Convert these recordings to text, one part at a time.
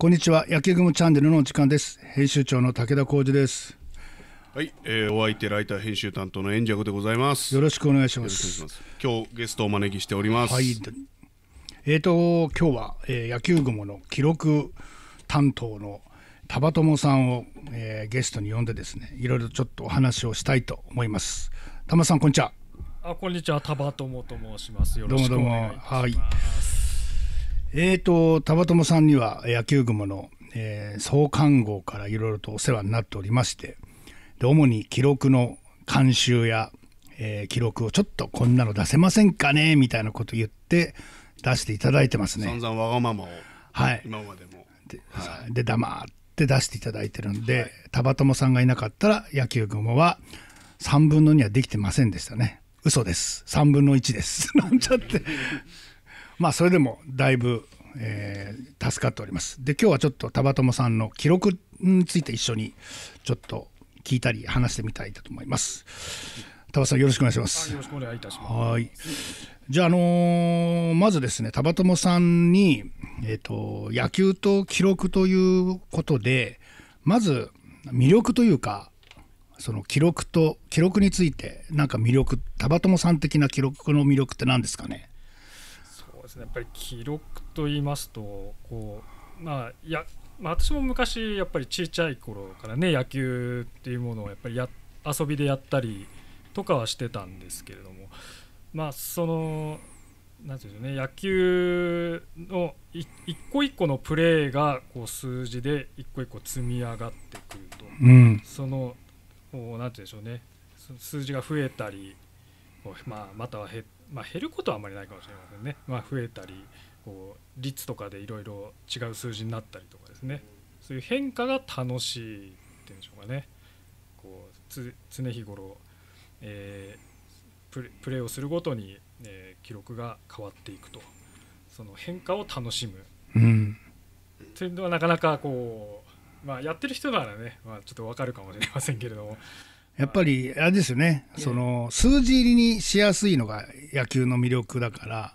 こんにちは野球グムチャンネルの時間です編集長の武田浩二ですはい、えー、お相手ライター編集担当の円尺でございますよろしくお願いします今日ゲストお招きしておりますはいえーと今日は、えー、野球グムの記録担当の田畑トさんを、えー、ゲストに呼んでですねいろいろちょっとお話をしたいと思います田マさんこんにちはあこんにちは田畑トと申しますよろしくお願いしますはいえーと、たばとさんには野球雲の、えー、創刊号からいろいろとお世話になっておりまして、で主に記録の監修や、えー、記録をちょっとこんなの出せませんかねみたいなこと言って出していただいてますね。散々わがままを、はい、今までも。で,、はい、で黙って出していただいてるんで、はい、トモさんがいなかったら野球雲は3分の2はできてませんでしたね。嘘です。3分の1です。なんちゃって。まあ、それでもだいぶ、えー、助かっております。で今日はちょっと田友さんの記録について一緒にちょっと聞いたり話してみたいと思います。田さんよろしくお願いします。よろしくお願いいたします。はい。じゃあ、あのー、まずですね、田友さんに、えっ、ー、と、野球と記録ということで、まず魅力というか、その記録と、記録について、なんか魅力、田友さん的な記録の魅力って何ですかね。ねやっぱり記録と言いますとこうまあや、まあ、私も昔やっぱり小さい頃からね野球っていうものをやっぱりや遊びでやったりとかはしてたんですけれどもまあそのなんでしょうね野球の一個一個のプレーがこう数字で一個一個積み上がってくると、うん、そのこなんていうんでしょうね数字が増えたり、まあ、または減っまあ、減ることはあまりないかもしれませんね、まあ、増えたりこう率とかでいろいろ違う数字になったりとかですねそういう変化が楽しいっていうんでしょうかねこうつ常日頃、えー、プレプレーをするごとに、えー、記録が変わっていくとその変化を楽しむ、うん、というのはなかなかこう、まあ、やってる人ならね、まあ、ちょっとわかるかもしれませんけれども。やっぱりあれですよね、その数字入りにしやすいのが野球の魅力だから、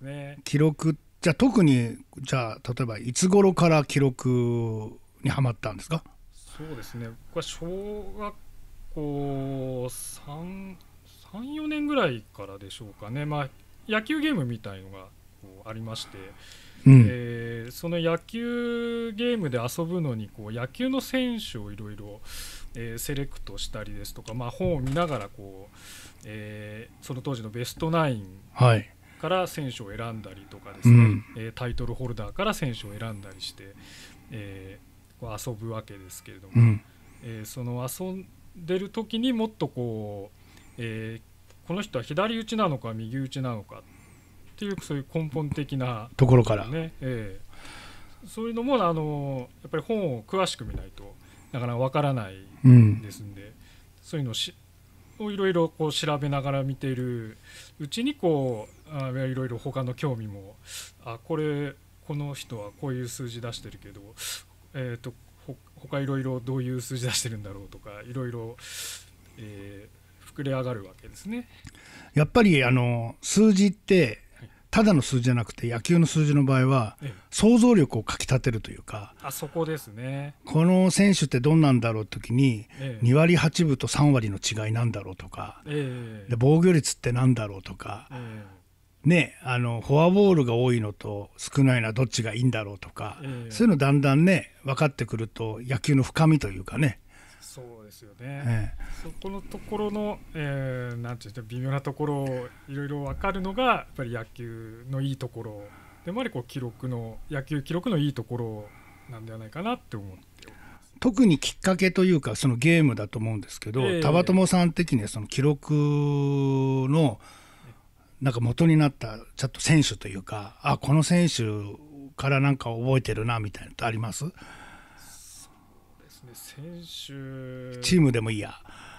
ね、記録じゃあ特にじゃあ例えばいつ頃から記録にはまったんですかそうですね僕は小学校34年ぐらいからでしょうかね、まあ、野球ゲームみたいのがありましてうん、えー、その野球ゲームで遊ぶのにこう野球の選手をいろいろセレクトしたりですとか、まあ、本を見ながらこう、えー、その当時のベストナインから選手を選んだりとかですね、はいうん、えタイトルホルダーから選手を選んだりして、えこう遊ぶわけですけれども、うん、えその遊んでる時にもっとこう、えこの人は左打ちなのか右打ちなのかっていうそういう根本的なところから、ねえー、そういうのもあのやっぱり本を詳しく見ないとなかなかわからないですんで、うん、そういうのをしをいろいろこう調べながら見ているうちにこうあいろいろ他の興味もあこれこの人はこういう数字出してるけど、えーと、とほ他いろいろどういう数字出してるんだろうとかいろいろ、えー、膨れ上がるわけですね。やっぱりあの数字ってただの数字じゃなくて野球の数字の場合は想像力をかきたてるというかあそこですねこの選手ってどんなんだろう時に2割8分と3割の違いなんだろうとか、で防御率ってなんだろうとか、ね、あのフォアボールが多いのと少ないのはどっちがいいんだろうとか、そういうのだんだんね分かってくると野球の深みというかねそうですよね、ええ、そこのところの、えー、なんていうか微妙なところをいろいろ分かるのがやっぱり野球のいいところでもありこう記録の野球記録のいいところなんではないかなって思って特にきっかけというかそのゲームだと思うんですけど、えー、玉友さん的にはその記録のなんか元になったちょっと選手というかあこの選手からなんか覚えてるなみたいなのってありますね先週チームでもいいや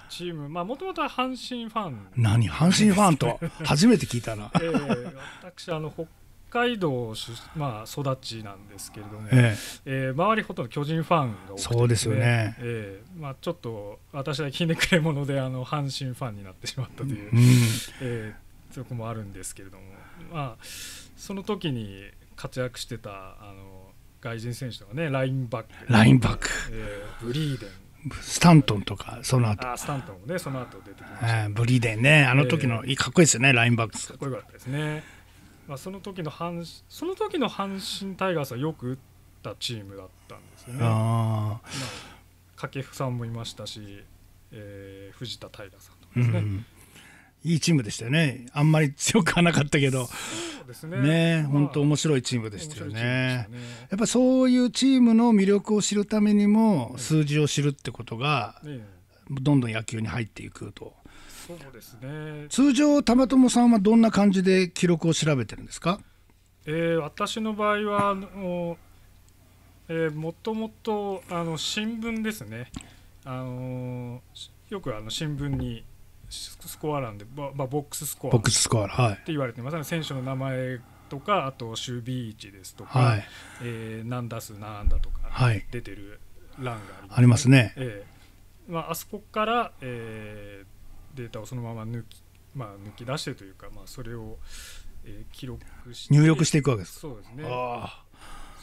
チームまあもともとは阪神ファン何阪神ファンと初めて聞いたな、えー、私あの北海道まあ、育ちなんですけれども、ね、えええー、周りほとんど巨人ファンが多くて、ね、そうですよね、えーまあ、ちょっと私はひねくれ者であの阪神ファンになってしまったという、うん、えー、そこもあるんですけれども、まあ、その時に活躍してたあの外人選手とかねラインバックラインバック、えー、ブリーデンスタントンとかその後あスタントンもねその後出てきました、えー、ブリーデンねあの時の、えー、かっこいいですよねラインバックかっこよかったですね、まあ、その時の阪神その時の阪神タイガースはよく打ったチームだったんですよねあ、あ、掛布さんもいましたし、えー、藤田平さんとかですね、うんいいチームでしたよね。あんまり強くはなかったけど。ですねね本当面白いチームでしたよね,、やっぱそういうチームの魅力を知るためにも数字を知るってことが、どんどん野球に入っていくと。そうですね通常、玉友さんはどんな感じで記録を調べてるんですか、えー、私の場合はあの、えー、もともとあの新聞ですね、あのよくあの新聞にスコアなんでボ,、まあ、ボックススコアボックススコア、はい、って言われてまさに選手の名前とかあと守備位置ですとか、はい、えー、何打数何安打とか出てる欄があります,、ありますね、えーまあ、あそこから、えー、データをそのまま抜き,、まあ、抜き出してというか、まあ、それを、えー、記録して入力していくわけですそうですねあ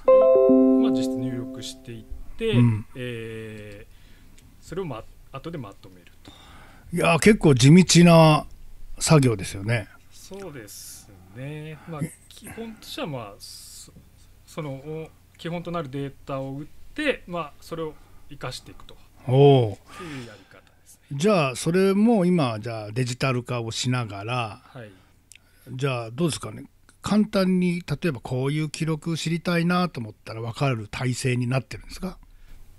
それまあ、実質入力していって、うん、えー、それを、ま、後でまとめると。いや結構地道な作業ですよね。そうですね、まあ、基本としては、まあ、その基本となるデータを打って、まあ、それを生かしていくとおいうやり方ですね。じゃあそれも今じゃあデジタル化をしながら、はい、じゃあどうですかね簡単に例えばこういう記録知りたいなと思ったら分かる体制になってるんですか、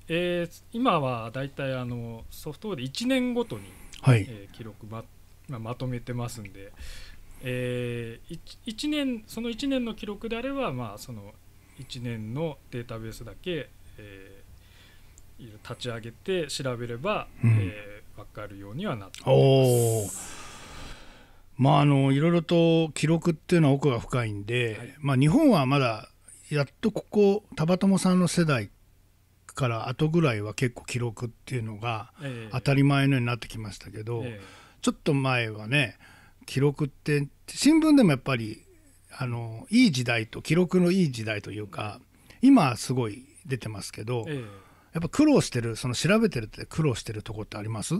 えー、今はだいたいあのソフトウェアで一年ごとにはい、えー、記録ま,、まあ、まとめてますんで、えー、1, 年その1年の記録であれば、まあ、その1年のデータベースだけ、えー、立ち上げて調べれば、うん、えー、分かるようにはなっています。まあ、あのいろいろと記録っていうのは奥が深いんで、はい、まあ、日本はまだやっとここ、たばたもさんの世代から後ぐらいは結構記録っていうのが当たり前のようになってきましたけど、ちょっと前はね記録って新聞でもやっぱりあのいい時代と記録のいい時代というか今すごい出てますけど、やっぱ苦労してるその調べてるって苦労してるとこってあります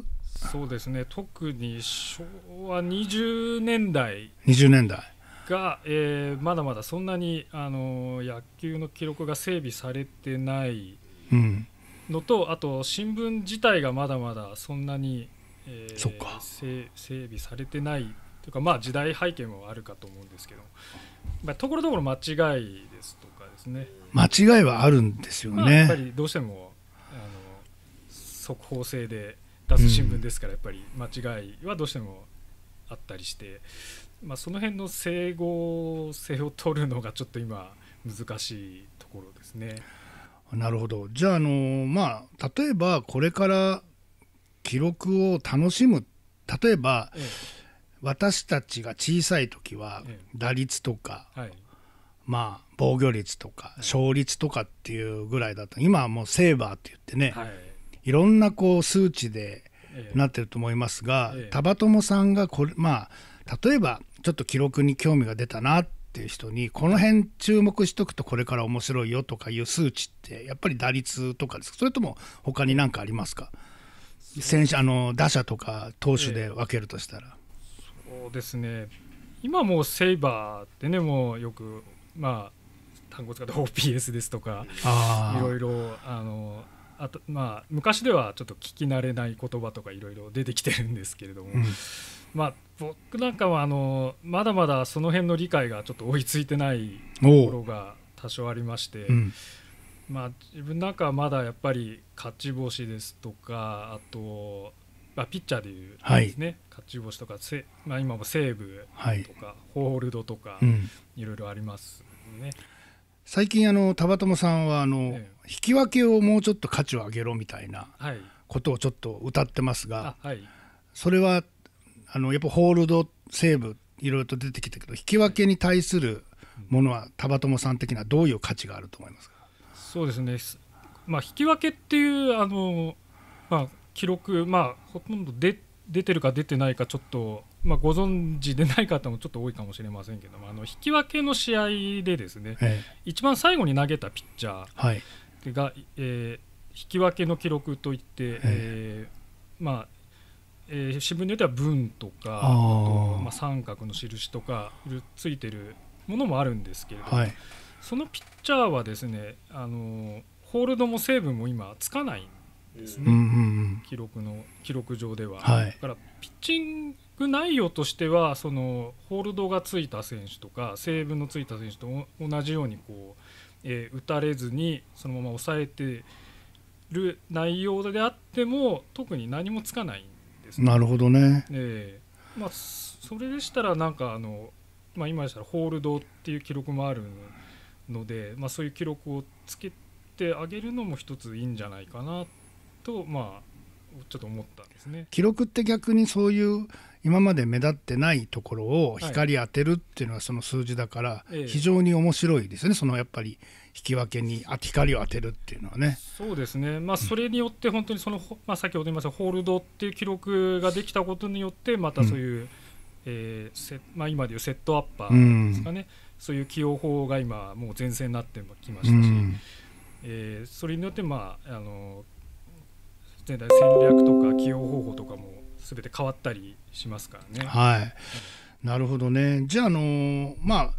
そうですね特に昭和20年代20年代が、えー、まだまだそんなにあの野球の記録が整備されてないのと、うん、あと新聞自体がまだまだそんなに、えー、そか整備されてないというか、まあ、時代背景もあるかと思うんですけど、まあ、ところどころ間違いですとかですね間違いはあるんですよね、まあ、やっぱりどうしてもあの速報性で出す新聞ですから、やっぱり間違いはどうしてもあったりして、まあ、その辺の整合性を取るのがちょっと今難しいところですね。なるほどじゃあ、あのー、まあ、例えばこれから記録を楽しむ例えば、ええ、私たちが小さい時は打率とか、えはい、まあ、防御率とか勝率とかっていうぐらいだった今はもうセーバーって言ってね、はい、いろんなこう数値でなってると思いますが、ええ、タバトモさんがこれ、まあ、例えばちょっと記録に興味が出たなっっていう人にこの辺注目しとくとこれから面白いよとかいう数値ってやっぱり打率とかですそれとも他に何かありますか選手あの打者とか投手で分けるとしたら、えそうですね今もセイバーってねもうよくまあ単語使って OPS ですとかいろいろあのあとまあ昔ではちょっと聞き慣れない言葉とかいろいろ出てきてるんですけれども、うんまあ、僕なんかはあのまだまだその辺の理解がちょっと追いついてないところが多少ありまして、うん、まあ、自分なんかはまだやっぱり勝ち星ですとかあと、まあ、ピッチャーでいうですね、はい、勝ち星とかせ、まあ、今も西武とか、はい、ホールドとか、いろいろありますね。最近あの田友さんはあの、ええ、引き分けをもうちょっと価値を上げろみたいなことをちょっと歌ってますが、はい、それはあのやっぱホールドセーブいろいろと出てきたけど引き分けに対するものは玉友さん的にはどういう価値があると思いますかそうですね、まあ、引き分けっていうあの、まあ、記録、まあ、ほとんど出出てるか出てないかちょっと、まあ、ご存知でない方もちょっと多いかもしれませんけどあの引き分けの試合でですね、ええ、一番最後に投げたピッチャーが、はい、えー、引き分けの記録といって、えええー、まあ、えー、新聞によっては文とかまあ、三角の印とかついてるものもあるんですけれども、はい、そのピッチャーはですねあのホールドも成分も今つかないんですね、うんうんうん、記録の記録上では、はい、だからピッチング内容としてはそのホールドがついた選手とか成分のついた選手と同じようにこう、えー、打たれずにそのまま抑えてる内容であっても特に何もつかないんですね。なるほどね、えーまあ、それでしたらなんかあの、まあ、今でしたらホールドっていう記録もあるので、まあ、そういう記録をつけてあげるのも一ついいんじゃないかなと、まあ、ちょっと思ったんですね記録って逆にそういう今まで目立ってないところを光当てるっていうのはその数字だから非常に面白いですよね、はい、そのやっぱり引き分けに光を当てるっていうのはね。そうですね、まあ、それによって本当にその、まあ、先ほど言いましたホールドっていう記録ができたことによってまたそういう、うん、えーまあ、今でいうセットアッパーですかね、うん、そういう起用法が今もう前線になってきましたし、うん、えー、それによって、まあ、あの全体戦略とか起用方法とかも全て変わったりしますからね。はい、なるほどねじゃあ、あのまあ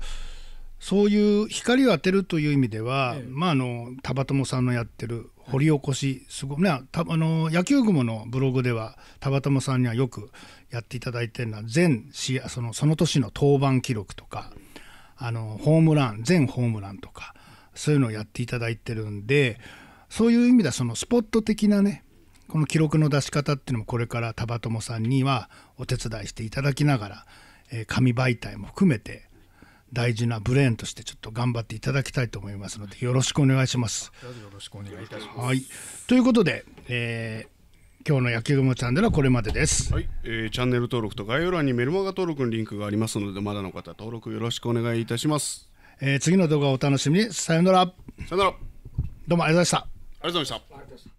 そういう光を当てるという意味では、ええ、まあ、あの田場友さんのやってる掘り起こし、すごね、あの野球雲のブログでは田場友さんにはよくやっていただいてるのは全試合そのその年の登板記録とかあのホームラン全ホームランとかそういうのをやっていただいてるんでそういう意味ではそのスポット的なねこの記録の出し方っていうのもこれから田場友さんにはお手伝いしていただきながら、えー、紙媒体も含めて大事なブレーンとしてちょっと頑張っていただきたいと思いますのでよろしくお願いします。よろしくお願いいたします、はい、ということで、えー今日の野球雲チャンネルはこれまでです、はいえー、チャンネル登録と概要欄にメルマガ登録のリンクがありますのでまだの方登録よろしくお願いいたします、えー、次の動画をお楽しみにさよならさよならどうもありがとうございましたありがとうございました